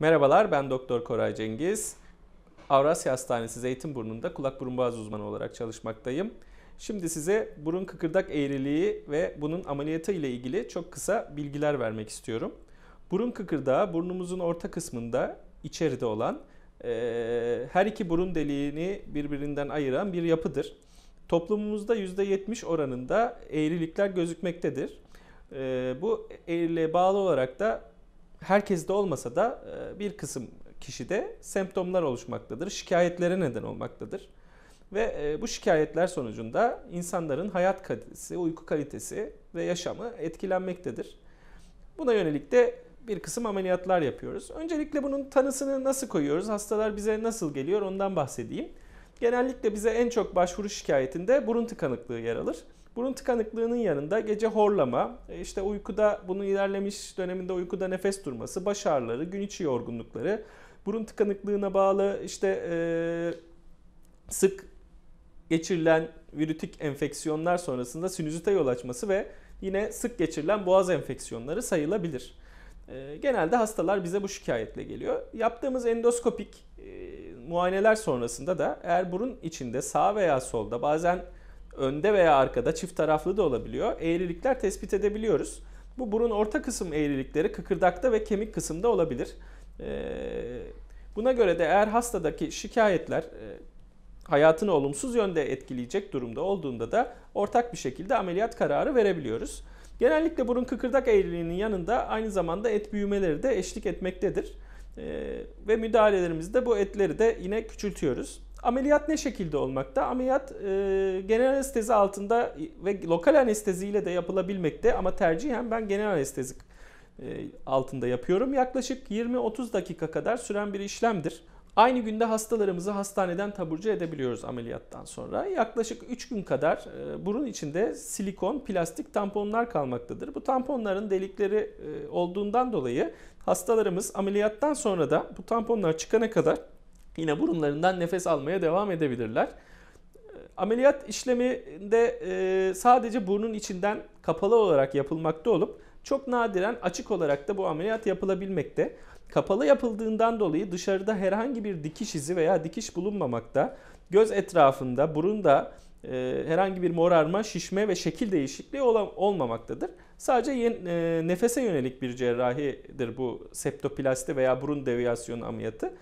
Merhabalar ben Doktor Koray Cengiz. Avrasya Hastanesi Zeytinburnu'nda kulak burun boğaz uzmanı olarak çalışmaktayım. Şimdi size burun kıkırdak eğriliği ve bunun ameliyatı ile ilgili çok kısa bilgiler vermek istiyorum. Burun kıkırdağı burnumuzun orta kısmında içeride olan her iki burun deliğini birbirinden ayıran bir yapıdır. Toplumumuzda %70 oranında eğrilikler gözükmektedir. bu eğriliğe bağlı olarak da herkeste olmasa da e, bir kısım kişide semptomlar oluşmaktadır, şikayetlere neden olmaktadır. Ve e, bu şikayetler sonucunda insanların hayat kalitesi, uyku kalitesi ve yaşamı etkilenmektedir. Buna yönelik de bir kısım ameliyatlar yapıyoruz. Öncelikle bunun tanısını nasıl koyuyoruz, hastalar bize nasıl geliyor ondan bahsedeyim. Genellikle bize en çok başvuru şikayetinde burun tıkanıklığı yer alır. Burun tıkanıklığının yanında gece horlama, e, işte uykuda bunun ilerlemiş döneminde uykuda nefes durması, baş ağrıları, gün içi yorgunlukları, burun tıkanıklığına bağlı işte e, sık geçirilen virütik enfeksiyonlar sonrasında sinüzite yol açması ve yine sık geçirilen boğaz enfeksiyonları sayılabilir. E, genelde hastalar bize bu şikayetle geliyor. Yaptığımız endoskopik e, muayeneler sonrasında da eğer burun içinde sağ veya solda bazen önde veya arkada çift taraflı da olabiliyor. Eğrilikler tespit edebiliyoruz. Bu burun orta kısım eğrilikleri kıkırdakta ve kemik kısımda olabilir. Ee, buna göre de eğer hastadaki şikayetler e, hayatını olumsuz yönde etkileyecek durumda olduğunda da ortak bir şekilde ameliyat kararı verebiliyoruz. Genellikle burun kıkırdak eğriliğinin yanında aynı zamanda et büyümeleri de eşlik etmektedir. Ee, ve müdahalelerimizde bu etleri de yine küçültüyoruz. Ameliyat ne şekilde olmakta? Ameliyat e, genel anestezi altında ve lokal anesteziyle de yapılabilmekte ama tercihen ben genel anestezi e, altında yapıyorum. Yaklaşık 20-30 dakika kadar süren bir işlemdir. Aynı günde hastalarımızı hastaneden taburcu edebiliyoruz ameliyattan sonra. Yaklaşık 3 gün kadar e, burun içinde silikon, plastik tamponlar kalmaktadır. Bu tamponların delikleri e, olduğundan dolayı hastalarımız ameliyattan sonra da bu tamponlar çıkana kadar yine burunlarından nefes almaya devam edebilirler. Ee, ameliyat işleminde e, sadece burnun içinden kapalı olarak yapılmakta olup çok nadiren açık olarak da bu ameliyat yapılabilmekte. Kapalı yapıldığından dolayı dışarıda herhangi bir dikiş izi veya dikiş bulunmamakta. Göz etrafında, burunda e, herhangi bir morarma, şişme ve şekil değişikliği olmamaktadır. Sadece yen, e, nefese yönelik bir cerrahidir bu septoplasti veya burun deviyasyonu ameliyatı.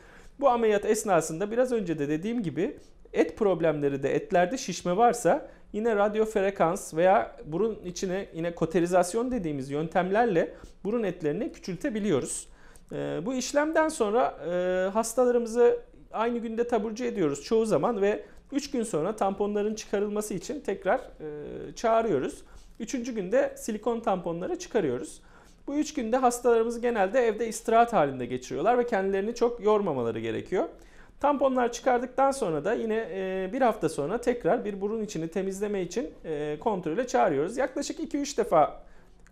Bu ameliyat esnasında biraz önce de dediğim gibi et problemleri de etlerde şişme varsa yine radyo frekans veya burun içine yine koterizasyon dediğimiz yöntemlerle burun etlerini küçültebiliyoruz. Ee, bu işlemden sonra e, hastalarımızı aynı günde taburcu ediyoruz çoğu zaman ve 3 gün sonra tamponların çıkarılması için tekrar e, çağırıyoruz. Üçüncü günde silikon tamponları çıkarıyoruz. Bu üç günde hastalarımız genelde evde istirahat halinde geçiriyorlar ve kendilerini çok yormamaları gerekiyor. Tamponlar çıkardıktan sonra da yine e, bir hafta sonra tekrar bir burun içini temizleme için e, kontrole çağırıyoruz. Yaklaşık 2-3 defa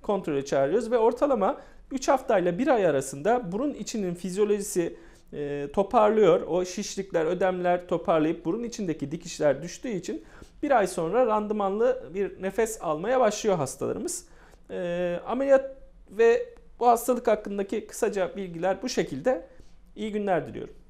kontrole çağırıyoruz ve ortalama 3 haftayla 1 ay arasında burun içinin fizyolojisi e, toparlıyor. O şişlikler, ödemler toparlayıp burun içindeki dikişler düştüğü için bir ay sonra randımanlı bir nefes almaya başlıyor hastalarımız. Ameliyat ve bu hastalık hakkındaki kısaca bilgiler bu şekilde. İyi günler diliyorum.